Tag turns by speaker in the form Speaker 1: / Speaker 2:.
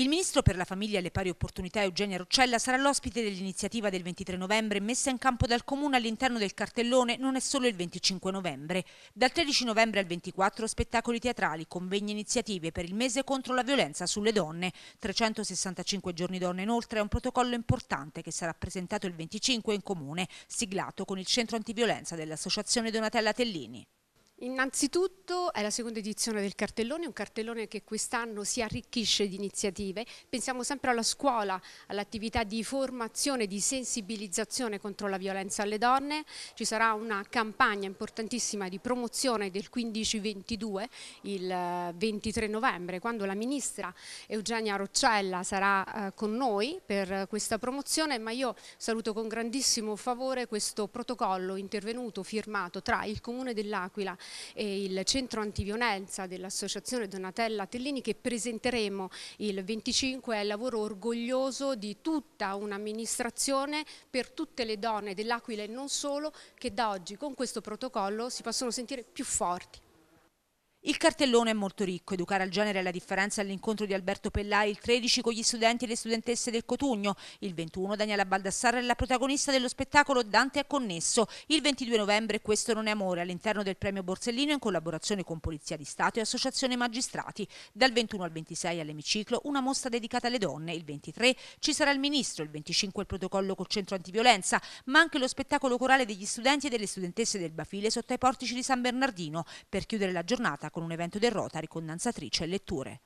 Speaker 1: Il ministro per la famiglia e le pari opportunità Eugenia Roccella sarà l'ospite dell'iniziativa del 23 novembre messa in campo dal comune all'interno del cartellone Non è solo il 25 novembre. Dal 13 novembre al 24 spettacoli teatrali, convegni e iniziative per il mese contro la violenza sulle donne. 365 giorni donne inoltre è un protocollo importante che sarà presentato il 25 in comune, siglato con il centro antiviolenza dell'associazione Donatella Tellini.
Speaker 2: Innanzitutto è la seconda edizione del cartellone, un cartellone che quest'anno si arricchisce di iniziative. Pensiamo sempre alla scuola, all'attività di formazione, di sensibilizzazione contro la violenza alle donne. Ci sarà una campagna importantissima di promozione del 15-22 il 23 eh, novembre, quando la ministra Eugenia Roccella sarà eh, con noi per questa promozione, ma io saluto con grandissimo favore questo protocollo intervenuto, firmato tra il Comune dell'Aquila e il centro antiviolenza dell'associazione Donatella Tellini che presenteremo il 25 è il lavoro orgoglioso di tutta un'amministrazione per tutte le donne dell'Aquila e non solo che da oggi con questo protocollo si possono sentire più forti.
Speaker 1: Il cartellone è molto ricco, educare al genere è la differenza all'incontro di Alberto Pellai il 13 con gli studenti e le studentesse del Cotugno, il 21 Daniela Baldassarra è la protagonista dello spettacolo Dante è connesso, il 22 novembre Questo non è amore all'interno del premio Borsellino in collaborazione con Polizia di Stato e Associazione Magistrati, dal 21 al 26 all'emiciclo una mostra dedicata alle donne, il 23 ci sarà il ministro, il 25 il protocollo col centro antiviolenza, ma anche lo spettacolo corale degli studenti e delle studentesse del Bafile sotto ai portici di San Bernardino per chiudere la giornata con con un evento del Rotary con danzatrice e letture.